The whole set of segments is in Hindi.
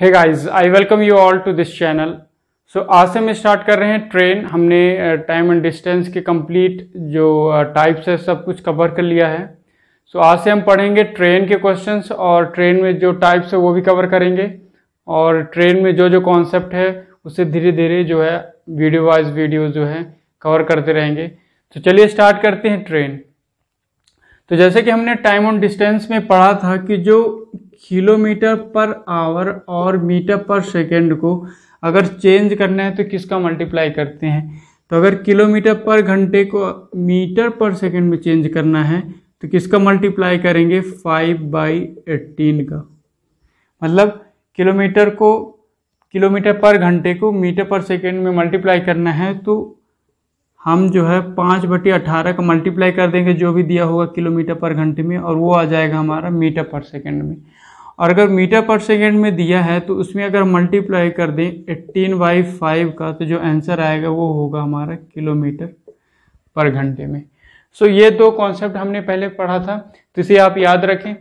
hey guys I welcome you all to this channel so आज से हम स्टार्ट कर रहे हैं ट्रेन हमने टाइम एंड डिस्टेंस के कंप्लीट जो टाइप्स है सब कुछ कवर कर लिया है सो so, आज से हम पढ़ेंगे ट्रेन के क्वेश्चंस और ट्रेन में जो टाइप्स है वो भी कवर करेंगे और ट्रेन में जो जो कॉन्सेप्ट है उसे धीरे धीरे जो है वीडियो वाइज वीडियो जो है कवर करते रहेंगे तो चलिए स्टार्ट करते हैं ट्रेन तो जैसे कि हमने टाइम ऑन डिस्टेंस में पढ़ा था कि जो किलोमीटर पर आवर और मीटर पर सेकेंड को अगर चेंज करना है तो किसका मल्टीप्लाई करते हैं तो अगर किलोमीटर पर घंटे को मीटर पर सेकेंड में चेंज करना है तो किसका मल्टीप्लाई करेंगे फाइव बाई एटीन का मतलब किलोमीटर को किलोमीटर पर घंटे को मीटर पर सेकेंड में मल्टीप्लाई करना है तो हम जो है पाँच बटी अठारह का मल्टीप्लाई कर देंगे जो भी दिया होगा किलोमीटर पर घंटे में और वो आ जाएगा हमारा मीटर पर सेकेंड में और अगर मीटर पर सेकेंड में दिया है तो उसमें अगर मल्टीप्लाई कर दें एट्टीन बाई फाइव का तो जो आंसर आएगा वो होगा हमारा किलोमीटर पर घंटे में सो ये दो कॉन्सेप्ट हमने पहले पढ़ा था तो इसे आप याद रखें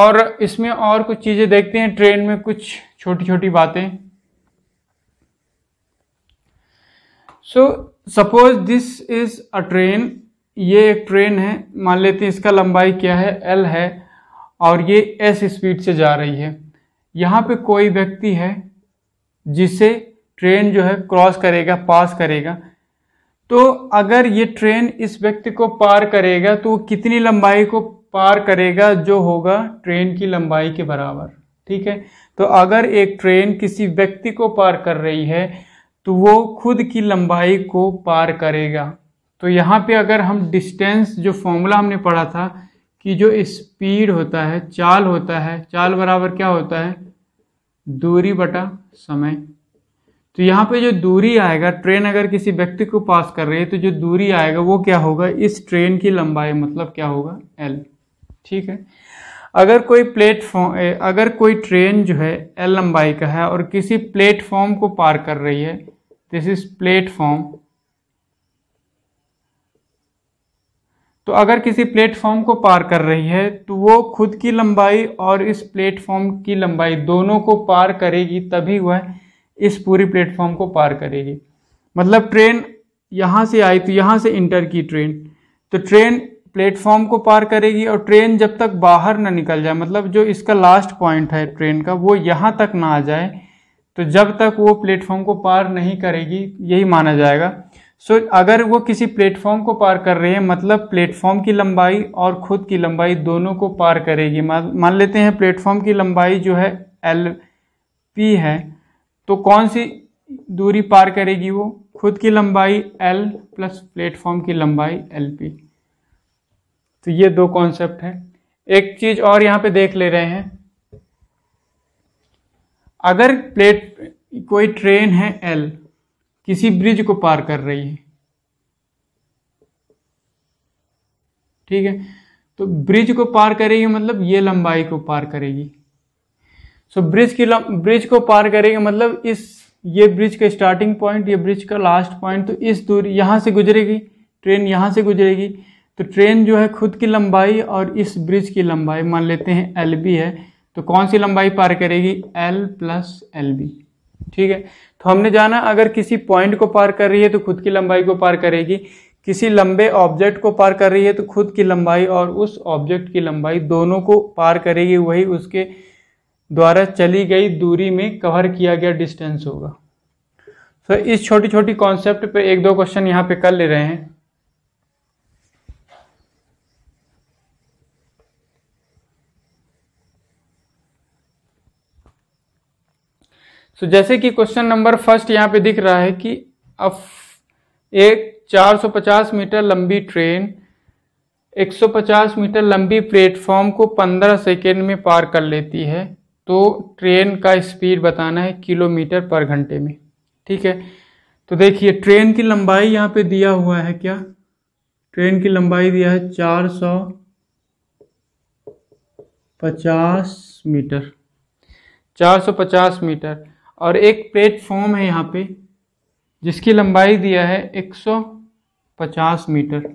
और इसमें और कुछ चीज़ें देखते हैं ट्रेन में कुछ छोटी छोटी बातें so suppose this is a train ये एक ट्रेन है मान लेते हैं इसका लंबाई क्या है एल है और ये एस स्पीड से जा रही है यहाँ पे कोई व्यक्ति है जिसे ट्रेन जो है क्रॉस करेगा पास करेगा तो अगर ये ट्रेन इस व्यक्ति को पार करेगा तो वो कितनी लंबाई को पार करेगा जो होगा ट्रेन की लंबाई के बराबर ठीक है तो अगर एक ट्रेन किसी व्यक्ति को पार कर रही है तो वो खुद की लंबाई को पार करेगा तो यहाँ पे अगर हम डिस्टेंस जो फॉर्मूला हमने पढ़ा था कि जो स्पीड होता है चाल होता है चाल बराबर क्या होता है दूरी बटा समय तो यहाँ पे जो दूरी आएगा ट्रेन अगर किसी व्यक्ति को पास कर रही है तो जो दूरी आएगा वो क्या होगा इस ट्रेन की लंबाई मतलब क्या होगा एल ठीक है अगर कोई प्लेटफॉर्म अगर कोई ट्रेन जो है एल लंबाई का है और किसी प्लेटफॉर्म को पार कर रही है दिस इज प्लेटफॉर्म तो अगर किसी प्लेटफॉर्म को पार कर रही है तो वो खुद की लंबाई और इस प्लेटफॉर्म की लंबाई दोनों को पार करेगी तभी वह इस पूरी प्लेटफॉर्म को पार करेगी मतलब ट्रेन यहाँ से आई तो यहाँ से इंटर की ट्रेन तो ट्रेन प्लेटफॉर्म को पार करेगी और ट्रेन जब तक बाहर ना निकल जाए मतलब जो इसका लास्ट पॉइंट है ट्रेन का वो यहाँ तक ना आ जाए तो जब तक वो प्लेटफॉर्म को पार नहीं करेगी यही माना जाएगा सो so, अगर वो किसी प्लेटफॉर्म को पार कर रही है मतलब प्लेटफॉर्म की लंबाई और खुद की लंबाई दोनों को पार करेगी मान लेते हैं प्लेटफॉर्म की लंबाई जो है एल पी है तो कौन सी दूरी पार करेगी वो खुद की लंबाई एल प्लस प्लेटफॉर्म की लंबाई एल पी तो ये दो कॉन्सेप्ट है एक चीज़ और यहाँ पे देख ले रहे हैं अगर प्लेट कोई ट्रेन है एल किसी ब्रिज को पार कर रही है ठीक है तो ब्रिज को पार करेगी मतलब ये लंबाई को पार करेगी सो so, ब्रिज की ब्रिज को पार करेगी मतलब इस ये ब्रिज का स्टार्टिंग पॉइंट ये ब्रिज का लास्ट पॉइंट तो इस दूरी यहां से गुजरेगी ट्रेन यहां से गुजरेगी तो ट्रेन जो है खुद की लंबाई और इस ब्रिज की लंबाई मान लेते हैं एल बी है तो कौन सी लंबाई पार करेगी एल प्लस एल बी ठीक है तो हमने जाना अगर किसी पॉइंट को पार कर रही है तो खुद की लंबाई को पार करेगी किसी लंबे ऑब्जेक्ट को पार कर रही है तो खुद की लंबाई और उस ऑब्जेक्ट की लंबाई दोनों को पार करेगी वही उसके द्वारा चली गई दूरी में कवर किया गया डिस्टेंस होगा तो इस छोटी छोटी कॉन्सेप्ट पे एक दो क्वेश्चन यहाँ पे कर ले रहे हैं सो so, जैसे कि क्वेश्चन नंबर फर्स्ट यहाँ पे दिख रहा है कि अफ एक 450 मीटर लंबी ट्रेन 150 मीटर लंबी प्लेटफॉर्म को 15 सेकेंड में पार कर लेती है तो ट्रेन का स्पीड बताना है किलोमीटर पर घंटे में ठीक है तो देखिए ट्रेन की लंबाई यहाँ पे दिया हुआ है क्या ट्रेन की लंबाई दिया है 450 मीटर 450 मीटर और एक प्लेटफॉर्म है यहाँ पे जिसकी लंबाई दिया है 150 मीटर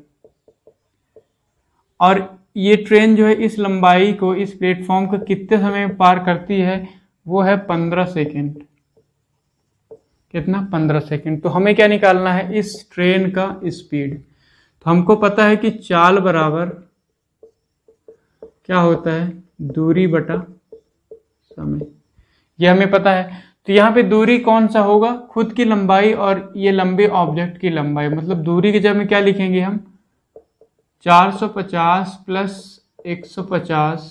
और ये ट्रेन जो है इस लंबाई को इस प्लेटफॉर्म को कितने समय में पार करती है वो है 15 सेकेंड कितना 15 सेकेंड तो हमें क्या निकालना है इस ट्रेन का स्पीड तो हमको पता है कि चाल बराबर क्या होता है दूरी बटा समय यह हमें पता है तो यहाँ पे दूरी कौन सा होगा खुद की लंबाई और ये लंबे ऑब्जेक्ट की लंबाई मतलब दूरी के जब में क्या लिखेंगे हम 450 प्लस 150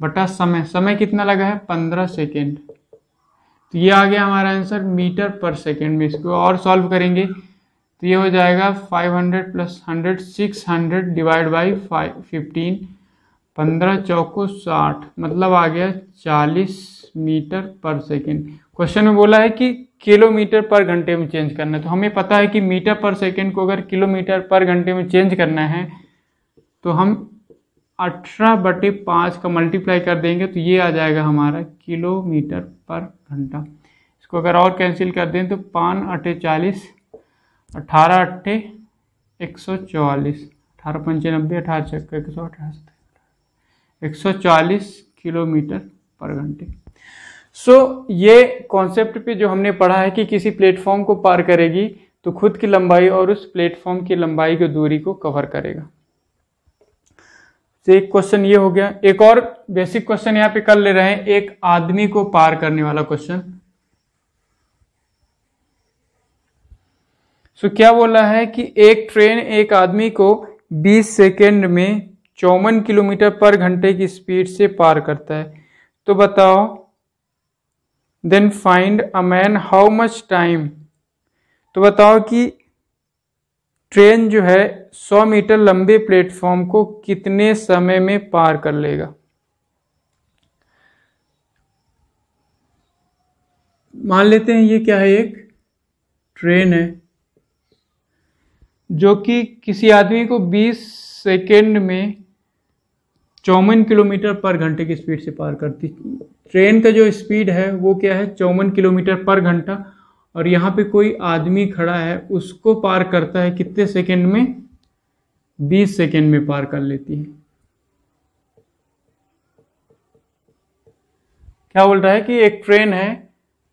बटा समय समय कितना लगा है 15 सेकेंड तो ये आ गया हमारा आंसर मीटर पर सेकेंड में इसको और सॉल्व करेंगे तो ये हो जाएगा 500 plus hundred six hundred divide by five fifteen पंद्रह चौको साठ मतलब आ गया चालीस मीटर पर सेकेंड क्वेश्चन में बोला है कि किलोमीटर पर घंटे में चेंज करना है तो हमें पता है कि मीटर पर सेकेंड को अगर किलोमीटर पर घंटे में चेंज करना है तो हम अठारह बटे पाँच का मल्टीप्लाई कर देंगे तो ये आ जाएगा हमारा किलोमीटर पर घंटा इसको अगर और कैंसिल कर दें तो पाँच अट्ठे चालीस अठारह अट्ठे एक सौ चौवालीस अठारह पंचानब्बे अठारह छक्का एक सौ अठारह एक सौ चालीस किलोमीटर पर घंटे सो so, ये कॉन्सेप्ट पे जो हमने पढ़ा है कि किसी प्लेटफॉर्म को पार करेगी तो खुद की लंबाई और उस प्लेटफॉर्म की लंबाई की दूरी को कवर करेगा तो एक क्वेश्चन ये हो गया एक और बेसिक क्वेश्चन यहाँ पे कर ले रहे हैं एक आदमी को पार करने वाला क्वेश्चन सो क्या बोला है कि एक ट्रेन एक आदमी को 20 सेकेंड में चौवन किलोमीटर पर घंटे की स्पीड से पार करता है तो बताओ then find a man how much time तो बताओ कि ट्रेन जो है 100 मीटर लंबे प्लेटफॉर्म को कितने समय में पार कर लेगा मान लेते हैं ये क्या है एक ट्रेन है जो कि किसी आदमी को 20 सेकेंड में चौवन किलोमीटर पर घंटे की स्पीड से पार करती ट्रेन का जो स्पीड है वो क्या है चौवन किलोमीटर पर घंटा और यहाँ पे कोई आदमी खड़ा है उसको पार करता है कितने सेकंड में 20 सेकंड में पार कर लेती है क्या बोल रहा है कि एक ट्रेन है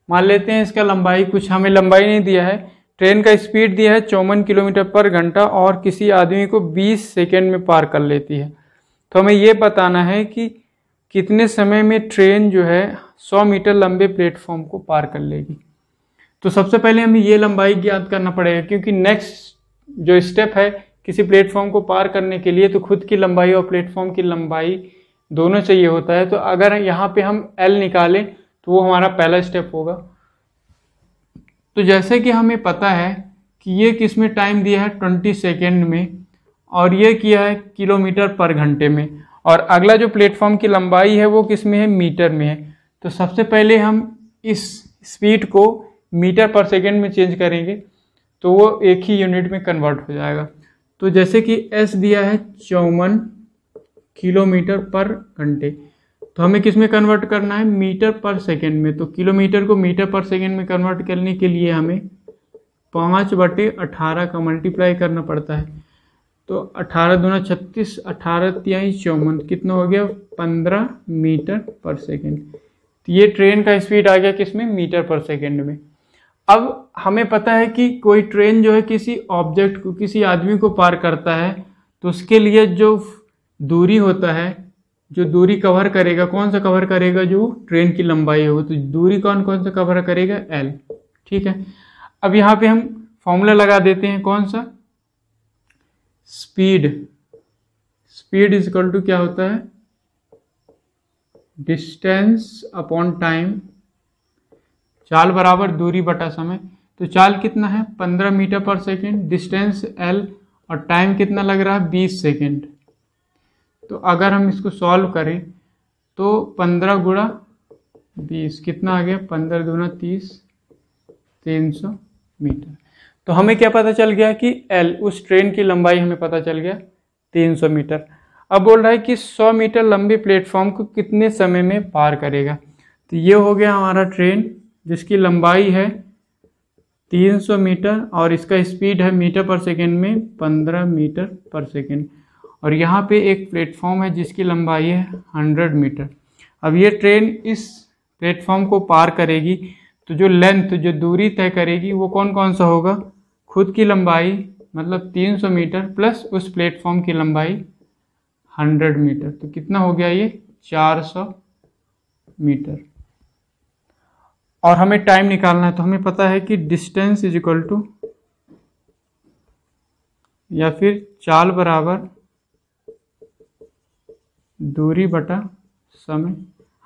मान लेते हैं इसका लंबाई कुछ हमें लंबाई नहीं दिया है ट्रेन का स्पीड दिया है चौवन किलोमीटर पर घंटा और किसी आदमी को 20 सेकेंड में पार कर लेती है तो हमें यह बताना है कि कितने समय में ट्रेन जो है 100 मीटर लंबे प्लेटफॉर्म को पार कर लेगी तो सबसे पहले हमें ये लंबाई ज्ञात करना पड़ेगा क्योंकि नेक्स्ट जो स्टेप है किसी प्लेटफॉर्म को पार करने के लिए तो खुद की लंबाई और प्लेटफॉर्म की लंबाई दोनों चाहिए होता है तो अगर यहाँ पे हम एल निकालें तो वो हमारा पहला स्टेप होगा तो जैसे कि हमें पता है कि ये किस में टाइम दिया है ट्वेंटी सेकेंड में और ये किया है किलोमीटर पर घंटे में और अगला जो प्लेटफॉर्म की लंबाई है वो किस में है मीटर में है तो सबसे पहले हम इस स्पीड को मीटर पर सेकेंड में चेंज करेंगे तो वो एक ही यूनिट में कन्वर्ट हो जाएगा तो जैसे कि एस दिया है चौवन किलोमीटर पर घंटे तो हमें किस में कन्वर्ट करना है मीटर पर सेकेंड में तो किलोमीटर को मीटर पर सेकेंड में कन्वर्ट करने के लिए हमें पाँच बटे अठारह का मल्टीप्लाई करना पड़ता है तो अठारह दूना छत्तीस अठारह तेईस चौवन कितना हो गया पंद्रह मीटर पर सेकेंड तो ये ट्रेन का स्पीड आ गया किसमें मीटर पर सेकेंड में अब हमें पता है कि कोई ट्रेन जो है किसी ऑब्जेक्ट को किसी आदमी को पार करता है तो उसके लिए जो दूरी होता है जो दूरी कवर करेगा कौन सा कवर करेगा जो ट्रेन की लंबाई होगी तो दूरी कौन कौन सा कवर करेगा एल ठीक है अब यहाँ पे हम फॉर्मूला लगा देते हैं कौन सा speed speed is equal to क्या होता है डिस्टेंस अपॉन टाइम चाल बराबर दूरी बटा समय तो चाल कितना है पंद्रह मीटर पर सेकेंड डिस्टेंस एल और टाइम कितना लग रहा है बीस सेकेंड तो अगर हम इसको सॉल्व करें तो पंद्रह गुणा बीस कितना आ गया पंद्रह दूना तीस तीन सौ मीटर तो हमें क्या पता चल गया कि एल उस ट्रेन की लंबाई हमें पता चल गया 300 मीटर अब बोल रहा है कि 100 मीटर लंबी प्लेटफॉर्म को कितने समय में पार करेगा तो ये हो गया हमारा ट्रेन जिसकी लंबाई है 300 मीटर और इसका स्पीड है मीटर पर सेकेंड में 15 मीटर पर सेकेंड और यहाँ पे एक प्लेटफॉर्म है जिसकी लंबाई है 100 मीटर अब ये ट्रेन इस प्लेटफॉर्म को पार करेगी तो जो लेंथ जो दूरी तय करेगी वो कौन कौन सा होगा खुद की लंबाई मतलब 300 मीटर प्लस उस प्लेटफॉर्म की लंबाई 100 मीटर तो कितना हो गया ये 400 मीटर और हमें टाइम निकालना है तो हमें पता है कि डिस्टेंस इज इक्वल टू या फिर चाल बराबर दूरी बटा समय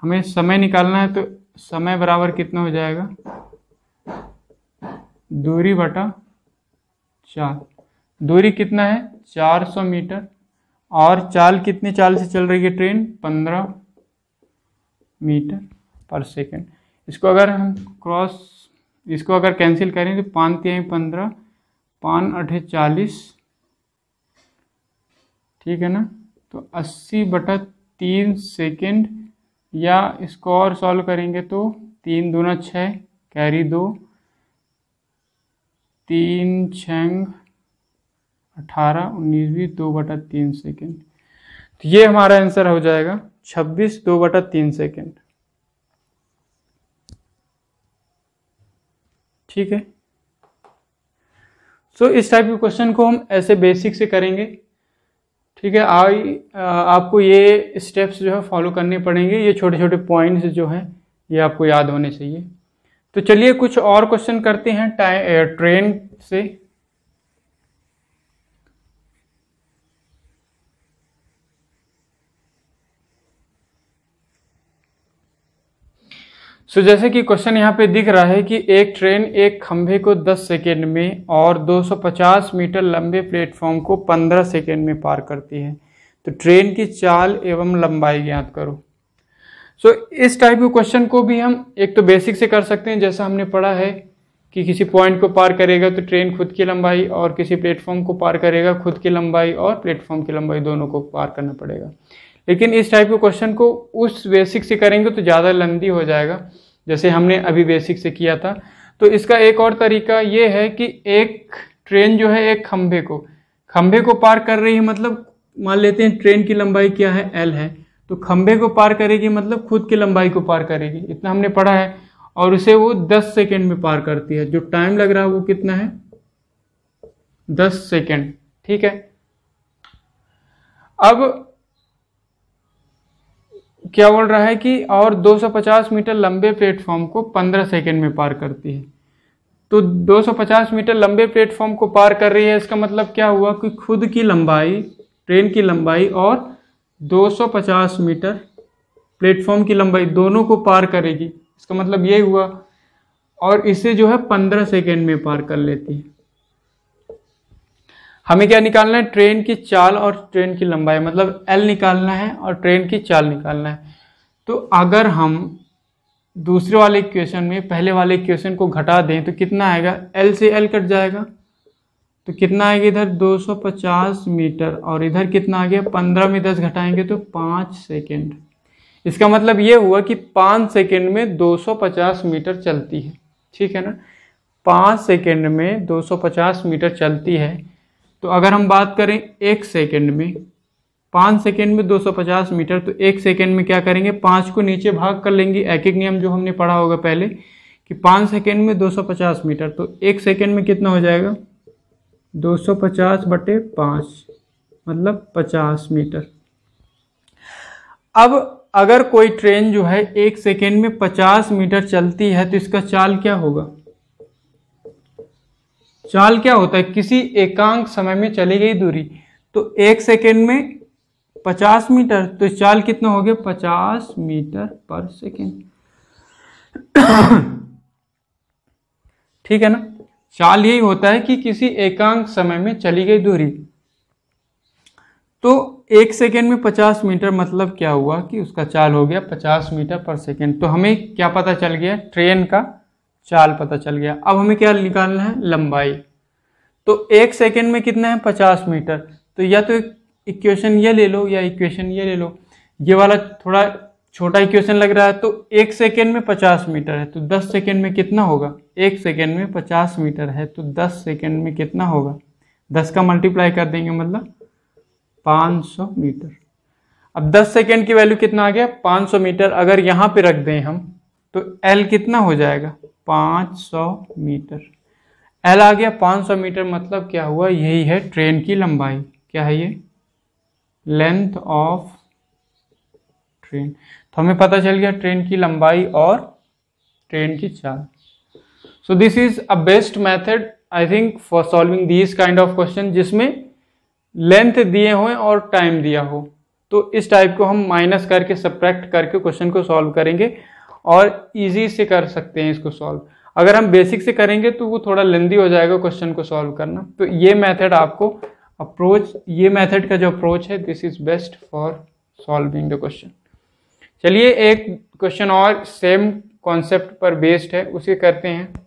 हमें समय निकालना है तो समय बराबर कितना हो जाएगा दूरी बटा चार दूरी कितना है 400 मीटर और चाल कितनी चाल से चल रही है ट्रेन 15 मीटर पर सेकंड इसको अगर हम क्रॉस इसको अगर कैंसिल करें तो पान तिहाई पंद्रह पान अठे चालीस ठीक है ना तो 80 बटा तीन सेकेंड या इसको और सॉल्व करेंगे तो तीन दूना छः कैरी दो तीन छंग अठारह उन्नीसवीं दो बटा तीन सेकेंड तो ये हमारा आंसर हो जाएगा छब्बीस दो बटा तीन सेकेंड ठीक है सो so, इस टाइप के क्वेश्चन को हम ऐसे बेसिक से करेंगे ठीक है आई आपको ये स्टेप्स जो है फॉलो करने पड़ेंगे ये छोटे छोटे पॉइंट्स जो हैं ये आपको याद होने चाहिए तो चलिए कुछ और क्वेश्चन करते हैं टाइम ट्रेन से सो so, जैसे कि क्वेश्चन यहाँ पे दिख रहा है कि एक ट्रेन एक खंभे को 10 सेकेंड में और 250 मीटर लंबे प्लेटफॉर्म को 15 सेकेंड में पार करती है तो ट्रेन की चाल एवं लंबाई ज्ञात करो सो so, इस टाइप के क्वेश्चन को भी हम एक तो बेसिक से कर सकते हैं जैसा हमने पढ़ा है कि किसी पॉइंट को पार करेगा तो ट्रेन खुद की लंबाई और किसी प्लेटफॉर्म को पार करेगा खुद की लंबाई और प्लेटफॉर्म की लंबाई दोनों को पार करना पड़ेगा लेकिन इस टाइप के क्वेश्चन को उस बेसिक से करेंगे तो ज़्यादा लंबी हो जाएगा जैसे हमने अभी बेसिक से किया था तो इसका एक और तरीका ये है कि एक ट्रेन जो है एक खंभे को खंभे को पार कर रही है मतलब मान लेते हैं ट्रेन की लंबाई क्या है एल है तो खंबे को पार करेगी मतलब खुद की लंबाई को पार करेगी इतना हमने पढ़ा है और उसे वो 10 सेकेंड में पार करती है जो टाइम लग रहा है वो कितना है 10 सेकेंड ठीक है अब क्या बोल रहा है कि और 250 मीटर लंबे प्लेटफॉर्म को 15 सेकेंड में पार करती है तो 250 मीटर लंबे प्लेटफॉर्म को पार कर रही है इसका मतलब क्या हुआ कि खुद की लंबाई ट्रेन की लंबाई और 250 मीटर प्लेटफॉर्म की लंबाई दोनों को पार करेगी इसका मतलब ये हुआ और इसे जो है 15 सेकेंड में पार कर लेती है हमें क्या निकालना है ट्रेन की चाल और ट्रेन की लंबाई मतलब एल निकालना है और ट्रेन की चाल निकालना है तो अगर हम दूसरे वाले क्वेश्चन में पहले वाले इक्वेशन को घटा दें तो कितना आएगा एल से एल कट जाएगा तो कितना आएगा इधर 250 मीटर और इधर कितना आ गया 15 में 10 घटाएंगे तो 5 सेकेंड इसका मतलब ये हुआ कि 5 सेकेंड में 250 मीटर चलती है ठीक है ना 5 सेकेंड में 250 मीटर चलती है तो अगर हम बात करें एक सेकेंड में पाँच सेकेंड में 250 मीटर तो एक सेकेंड में क्या करेंगे पाँच को नीचे भाग कर लेंगे एक एक नियम जो हमने पढ़ा होगा पहले कि पाँच सेकेंड में 250 मीटर तो एक सेकेंड में कितना हो जाएगा 250 बटे पाँच मतलब 50 मीटर अब अगर कोई ट्रेन जो है एक सेकेंड में 50 मीटर चलती है तो इसका चाल क्या होगा चाल क्या होता है किसी एकांक समय में चली गई दूरी तो एक सेकेंड में 50 मीटर तो चाल कितना हो गया 50 मीटर पर सेकेंड ठीक है ना चाल यही होता है कि किसी एकांक समय में चली गई दूरी तो एक सेकेंड में 50 मीटर मतलब क्या हुआ कि उसका चाल हो गया 50 मीटर पर सेकेंड तो हमें क्या पता चल गया ट्रेन का चाल पता चल गया अब हमें क्या निकालना है लंबाई तो एक सेकेंड में कितना है 50 मीटर तो या तो इक्वेशन ये ले लो या इक्वेशन ये ले लो ये वाला थोड़ा छोटा ही क्वेश्चन लग रहा है तो एक सेकेंड में पचास मीटर है तो दस सेकेंड में कितना होगा एक सेकेंड में पचास मीटर है तो दस सेकेंड में कितना होगा दस का मल्टीप्लाई कर देंगे मतलब पाँच सौ मीटर अब दस सेकेंड की वैल्यू कितना आ गया पाँच सौ मीटर अगर यहाँ पे रख दें हम तो एल कितना हो जाएगा पाँच सौ मीटर एल आ गया पाँच सौ मीटर मतलब क्या हुआ यही है ट्रेन की लंबाई क्या है ये लेंथ ऑफ ट्रेन तो हमें पता चल गया ट्रेन की लंबाई और ट्रेन की चाल so this is a best method I think for solving this kind of question जिसमें लेंथ दिए हुए और टाइम दिया हो तो इस टाइप को हम माइनस करके सब्रैक्ट करके क्वेश्चन को सॉल्व करेंगे और इजी से कर सकते हैं इसको सॉल्व अगर हम बेसिक से करेंगे तो वो थोड़ा लेंदी हो जाएगा क्वेश्चन को सॉल्व करना तो ये मेथड आपको अप्रोच ये मेथड का जो अप्रोच है this is best for solving the question चलिए एक क्वेश्चन और सेम कॉन्सेप्ट पर बेस्ड है उसे करते हैं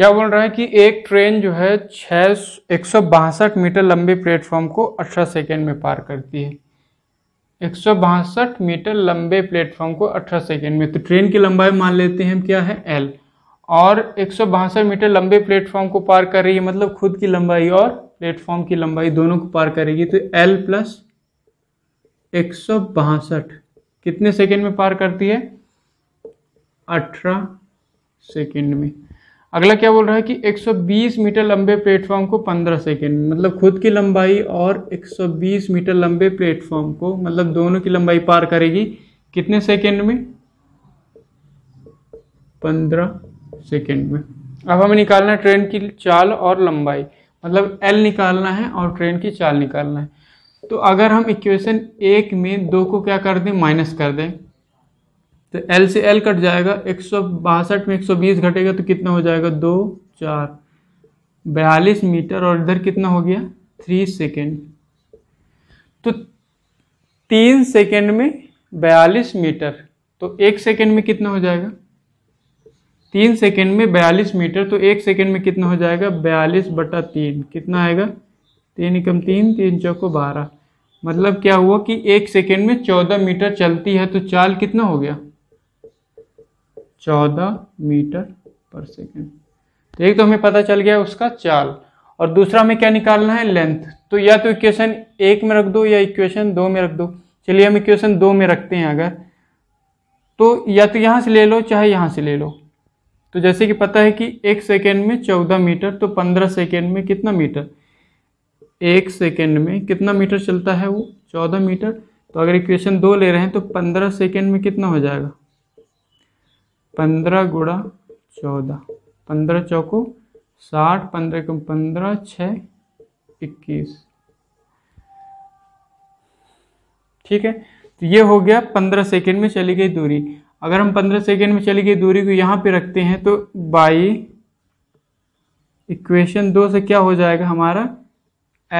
क्या बोल रहा है कि एक ट्रेन जो है छः एक सौ बासठ मीटर लंबे प्लेटफॉर्म को अठारह सेकेंड में पार करती है एक सौ बासठ मीटर लंबे प्लेटफॉर्म को अठारह सेकेंड में तो ट्रेन की लंबाई मान लेते हैं हम क्या है एल और एक सौ बासठ मीटर लंबे प्लेटफॉर्म को पार कर रही है मतलब खुद की लंबाई और प्लेटफॉर्म की लंबाई दोनों को पार करेगी तो एल प्लस एक सौ बासठ कितने सेकेंड में पार करती है अठारह सेकेंड में अगला क्या बोल रहा है कि 120 मीटर लंबे प्लेटफॉर्म को 15 सेकेंड मतलब खुद की लंबाई और 120 मीटर लंबे प्लेटफॉर्म को मतलब दोनों की लंबाई पार करेगी कितने सेकेंड में 15 सेकेंड में अब हमें निकालना है ट्रेन की चाल और लंबाई मतलब एल निकालना है और ट्रेन की चाल निकालना है तो अगर हम इक्वेशन एक में दो को क्या कर दें माइनस कर दें तो एल से एल कट जाएगा एक सौ बासठ में एक सौ बीस घटेगा तो कितना हो जाएगा दो चार बयालीस मीटर और इधर कितना हो गया थ्री सेकेंड तो तीन सेकेंड में बयालीस मीटर तो एक सेकेंड में कितना हो जाएगा तीन सेकेंड में बयालीस मीटर तो एक सेकेंड में कितना हो जाएगा बयालीस बटा तीन कितना आएगा तीन एकम तीन तीन चौको बारह मतलब क्या हुआ कि एक सेकेंड में चौदह मीटर चलती है तो चाल कितना हो गया चौदह मीटर पर सेकेंड तो एक तो हमें पता चल गया उसका चाल और दूसरा हमें क्या निकालना है लेंथ तो या तो इक्वेशन एक में रख दो या इक्वेशन दो में रख दो चलिए हम इक्वेशन दो में रखते हैं अगर तो या तो यहाँ से ले लो चाहे यहाँ से ले लो तो जैसे कि पता है कि एक सेकेंड में चौदह मीटर तो पंद्रह सेकेंड में कितना मीटर एक सेकेंड में कितना मीटर चलता है वो चौदह मीटर तो अगर इक्वेशन दो ले रहे हैं तो पंद्रह सेकेंड में कितना हो जाएगा पंद्रह गुड़ा चौदह पंद्रह चौको साठ पंद्रह कम पंद्रह छ इक्कीस ठीक है तो ये हो गया पंद्रह सेकेंड में चली गई दूरी अगर हम पंद्रह सेकेंड में चली गई दूरी को यहाँ पे रखते हैं तो बाई इक्वेशन दो से क्या हो जाएगा हमारा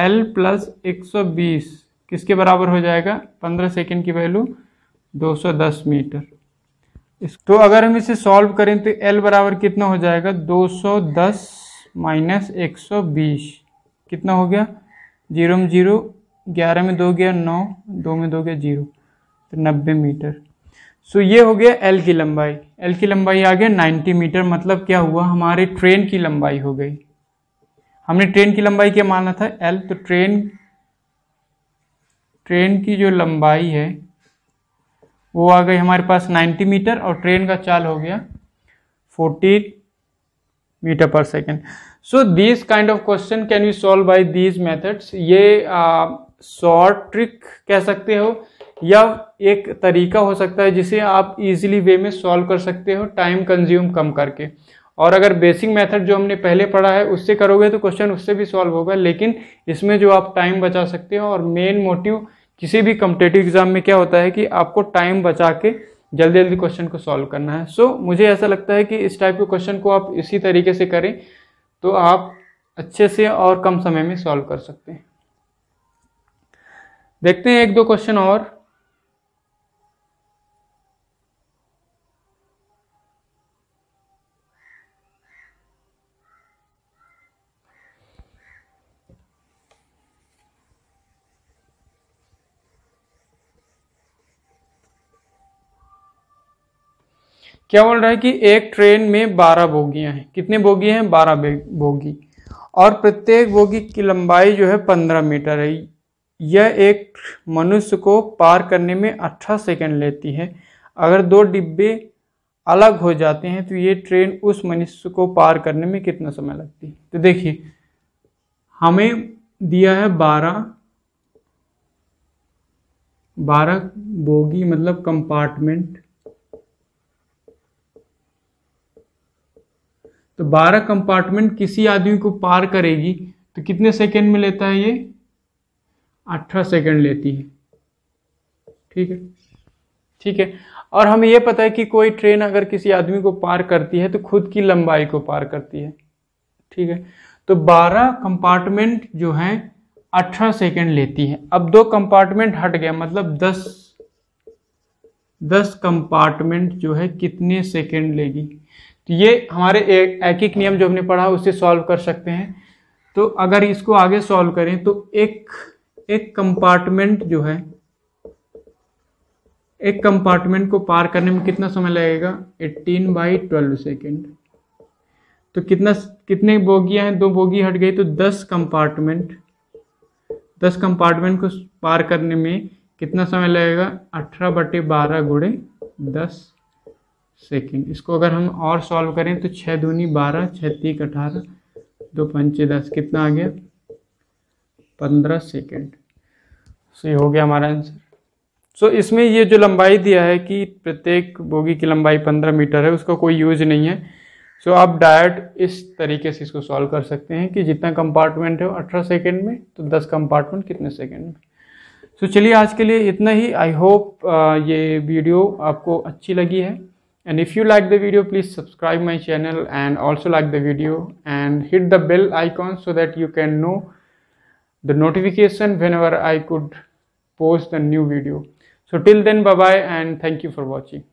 एल प्लस एक सौ बीस किसके बराबर हो जाएगा पंद्रह सेकेंड की वैल्यू दो सौ दस मीटर तो अगर हम इसे सॉल्व करें तो एल बराबर कितना हो जाएगा 210 माइनस एक कितना हो गया जीरो में जीरो ग्यारह में दो गया नौ दो में दो गया जीरो तो नब्बे मीटर सो ये हो गया एल की लंबाई एल की लंबाई आ गया नाइन्टी मीटर मतलब क्या हुआ हमारे ट्रेन की लंबाई हो गई हमने ट्रेन की लंबाई क्या माना था एल तो ट्रेन ट्रेन की जो लंबाई है वो आ गई हमारे पास 90 मीटर और ट्रेन का चाल हो गया 40 मीटर पर second so this kind of question can you solve by these methods ये शॉर्ट ट्रिक कह सकते हो या एक तरीका हो सकता है जिसे आप इजीली वे में सॉल्व कर सकते हो टाइम कंज्यूम कम करके और अगर बेसिक मेथड जो हमने पहले पढ़ा है उससे करोगे तो क्वेश्चन उससे भी सॉल्व होगा लेकिन इसमें जो आप टाइम बचा सकते हो और मेन मोटिव किसी भी कम्पिटेटिव एग्जाम में क्या होता है कि आपको टाइम बचा के जल्दी जल्दी क्वेश्चन को सॉल्व करना है सो so, मुझे ऐसा लगता है कि इस टाइप के क्वेश्चन को आप इसी तरीके से करें तो आप अच्छे से और कम समय में सॉल्व कर सकते हैं देखते हैं एक दो क्वेश्चन और क्या बोल रहा है कि एक ट्रेन में बारह बोगियां हैं कितने बोगी हैं बारह बोगी और प्रत्येक बोगी की लंबाई जो है पंद्रह मीटर है यह एक मनुष्य को पार करने में अठारह अच्छा सेकंड लेती है अगर दो डिब्बे अलग हो जाते हैं तो ये ट्रेन उस मनुष्य को पार करने में कितना समय लगती है तो देखिए हमें दिया है बारह बारह बोगी मतलब कंपार्टमेंट तो 12 कंपार्टमेंट किसी आदमी को पार करेगी तो कितने सेकेंड में लेता है ये अठारह सेकेंड लेती है ठीक है ठीक है और हमें यह पता है कि कोई ट्रेन अगर किसी आदमी को पार करती है तो खुद की लंबाई को पार करती है ठीक है तो 12 कंपार्टमेंट जो है 18 सेकंड लेती है अब दो कंपार्टमेंट हट गया मतलब 10 10 कंपार्टमेंट जो है कितने सेकंड लेगी ये हमारे एकिक नियम जो हमने पढ़ा उसे सॉल्व कर सकते हैं तो अगर इसको आगे सॉल्व करें तो एक एक कंपार्टमेंट जो है एक कंपार्टमेंट को पार करने में कितना समय लगेगा 18 बाई 12 सेकेंड तो कितना कितने बोगियां हैं दो बोगी हट गई तो 10 कंपार्टमेंट 10 कंपार्टमेंट को पार करने में कितना समय लगेगा 18 बटे बारह गुड़े दस सेकेंड इसको अगर हम और सॉल्व करें तो छः दूनी बारह छः तीक अठारह दो पंचे दस कितना आ गया पंद्रह सेकेंड सो ये हो गया हमारा आंसर सो so, इसमें ये जो लंबाई दिया है कि प्रत्येक बोगी की लंबाई पंद्रह मीटर है उसका कोई यूज नहीं है सो so, आप डायरेक्ट इस तरीके से इसको सॉल्व कर सकते हैं कि जितना कंपार्टमेंट है अठारह सेकेंड में तो दस कंपार्टमेंट कितने सेकेंड में सो so, चलिए आज के लिए इतना ही आई होप ये वीडियो आपको अच्छी लगी है and if you like the video please subscribe my channel and also like the video and hit the bell icon so that you can know the notification whenever I could post a new video so till then bye bye and thank you for watching